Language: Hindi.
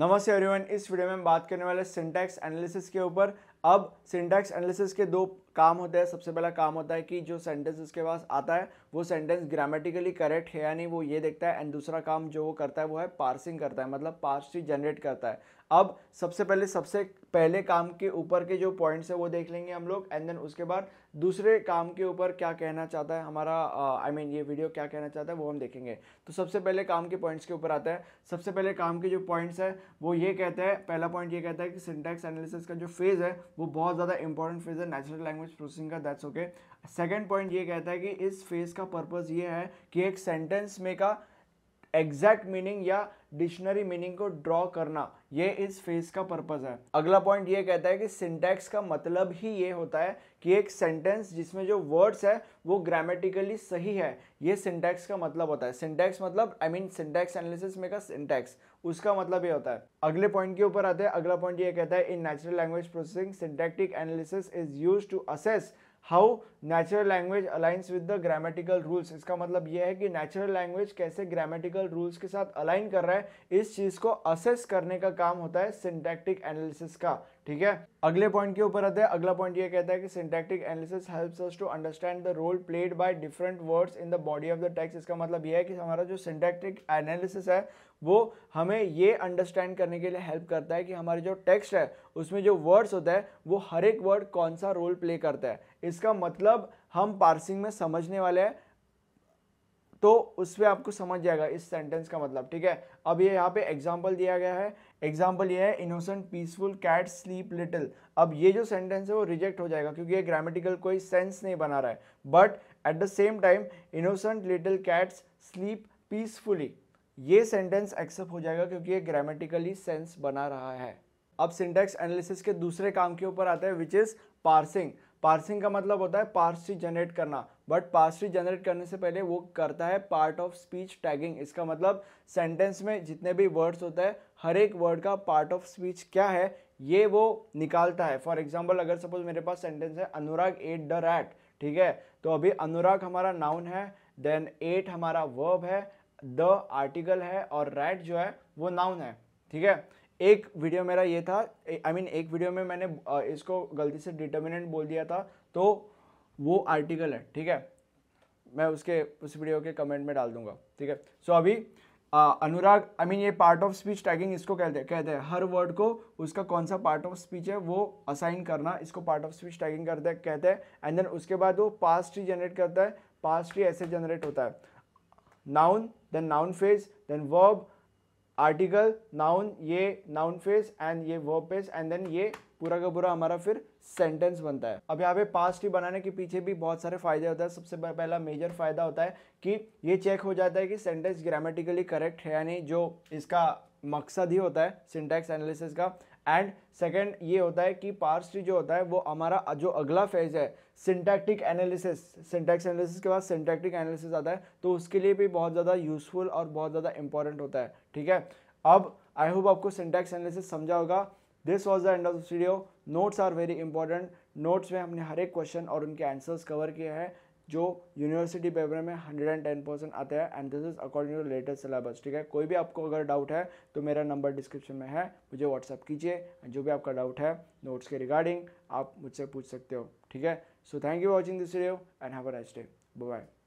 नमस्ते एवरीवन इस वीडियो में हम बात करने वाले सिंटैक्स एनालिसिस के ऊपर अब सिंटैक्स एनालिसिस के दो काम होता है सबसे पहला काम होता है कि जो सेंटेंस उसके पास आता है वो सेंटेंस ग्रामेटिकली करेक्ट है या नहीं वो ये देखता है एंड दूसरा काम जो वो करता है वो है पार्सिंग करता है मतलब पार्स जनरेट करता है अब सबसे पहले सबसे पहले काम के ऊपर के जो पॉइंट्स है वो देख लेंगे हम लोग एंड देन उसके बाद दूसरे काम के ऊपर क्या कहना चाहता है हमारा I uh, mean I mean, ये वीडियो क्या कहना चाहता है वो हम देखेंगे तो सबसे पहले काम के पॉइंट्स के ऊपर आता है सबसे पहले काम के जो पॉइंट्स है वो ये कहता है पहला पॉइंट ये कहता है कि सिंटैक्स एनालिसिस का जो फेज़ है वो बहुत ज़्यादा इंपॉर्टेंट फेज़ है नेचुरल लैंग्वेज लैंग्वेज प्रोसेसिंग का दैट्स ओके सेकेंड पॉइंट ये कहता है कि इस फेज़ का पर्पज़ ये है कि एक सेंटेंस में का एग्जैक्ट मीनिंग या डिक्शनरी मीनिंग को ड्रॉ करना ये इस फेज का पर्पज़ है अगला पॉइंट ये कहता है कि सिंटैक्स का मतलब ही ये होता है कि एक सेंटेंस जिसमें जो वर्ड्स है वो ग्रामेटिकली सही है ये सिंटैक्स का मतलब होता है सिंटैक्स मतलब आई मीन सिंटैक्स एनालिसिस में का सिंटैक्स उसका मतलब ये होता है अगले पॉइंट के ऊपर आते हैं अगला पॉइंट ये कहता है in natural language processing syntactic analysis is use to assess how natural language aligns with the grammatical rules इसका मतलब यह है कि नेचुरल लैंग्वेज कैसे ग्रामेटिकल रूल्स के साथ अलाइन कर रहा है इस चीज़ को असेस करने का काम होता है सिंटैक्टिक एनालिसिस का ठीक है अगले पॉइंट के ऊपर आते हैं अगला पॉइंट ये कहता है कि syntactic analysis helps us to understand the role played by different words in the body of the text इसका मतलब ये है कि हमारा जो सिंटैक्टिक एनालिसिस है वो हमें ये अंडरस्टैंड करने के लिए हेल्प करता है कि हमारे जो टेक्स्ट है उसमें जो वर्ड्स होता है वो हर एक वर्ड कौन सा रोल प्ले करता है इसका मतलब हम पार्सिंग में समझने वाले हैं तो उस पर आपको समझ जाएगा इस सेंटेंस का मतलब ठीक है अब ये यहाँ पे एग्जाम्पल दिया गया है एग्जाम्पल ये है innocent peaceful cat sleep little अब ये जो सेंटेंस है वो रिजेक्ट हो जाएगा क्योंकि ये ग्रामेटिकल कोई सेंस नहीं बना रहा है but at the same time innocent little cats sleep peacefully ये सेंटेंस एक्सेप्ट हो जाएगा क्योंकि ये ग्रामेटिकली सेंस बना रहा है अब सिंटेक्स एनालिसिस के दूसरे काम के ऊपर आता है विच इज़ पार्सिंग पार्सिंग का मतलब होता है पार्सी जनरेट करना बट पार्सी जनरेट करने से पहले वो करता है पार्ट ऑफ स्पीच टैगिंग इसका मतलब सेंटेंस में जितने भी वर्ड्स होते हैं हर एक वर्ड का पार्ट ऑफ स्पीच क्या है ये वो निकालता है फॉर एग्जाम्पल अगर सपोज मेरे पास सेंटेंस है अनुराग एट द रैट ठीक है तो अभी अनुराग हमारा नाउन है देन एट हमारा वर्ब है द आर्टिकल है और रैट जो है वो नाउन है ठीक है एक वीडियो मेरा ये था आई I मीन mean, एक वीडियो में मैंने इसको गलती से डिटर्मिनेंट बोल दिया था तो वो आर्टिकल है ठीक है मैं उसके उस वीडियो के कमेंट में डाल दूंगा ठीक है सो so, अभी आ, अनुराग आई I मीन mean, ये पार्ट ऑफ स्पीच टैगिंग इसको कहते हैं कहते हैं हर वर्ड को उसका कौन सा पार्ट ऑफ स्पीच है वो असाइन करना इसको पार्ट ऑफ स्पीच टैगिंग करते हैं कहते हैं एंड देन उसके बाद वो पास्ट ही जनरेट करता है पास्ट ही ऐसे जनरेट होता है noun then noun phase then verb article noun ये नाउन फेस एंड ये वर्ब फेस एंड देन ये पूरा का पूरा हमारा फिर सेंटेंस बनता है अब यहाँ पे पास्ट ही बनाने के पीछे भी बहुत सारे फायदे होते हैं सबसे पहला मेजर फायदा होता है कि ये चेक हो जाता है कि सेंटेंस ग्रामेटिकली करेक्ट है यानी जो इसका मकसद ही होता है सिंटैक्स एनालिसिस का एंड सेकेंड ये होता है कि पार्स ट्री जो होता है वो हमारा जो अगला फेज है सिंटैक्टिक एनालिसिस सिंटैक्स एनालिसिस के बाद सिंटैक्टिक एनालिसिस आता है तो उसके लिए भी बहुत ज़्यादा यूजफुल और बहुत ज़्यादा इंपॉर्टेंट होता है ठीक है अब आई होप आपको सिंटैक्स एनालिसिस समझा होगा this was the end of video notes are very important notes में हमने हर एक क्वेश्चन और उनके आंसर्स कवर किए हैं जो यूनिवर्सिटी पेपर में हंड्रेड एंड टेन परसेंट आते हैं and this is according to latest syllabus ठीक है कोई भी आपको अगर डाउट है तो मेरा नंबर डिस्क्रिप्शन में है मुझे व्हाट्सअप कीजिए जो भी आपका डाउट है नोट्स के रिगार्डिंग आप मुझसे पूछ सकते हो ठीक है so thank you watching this video and have a nice day bye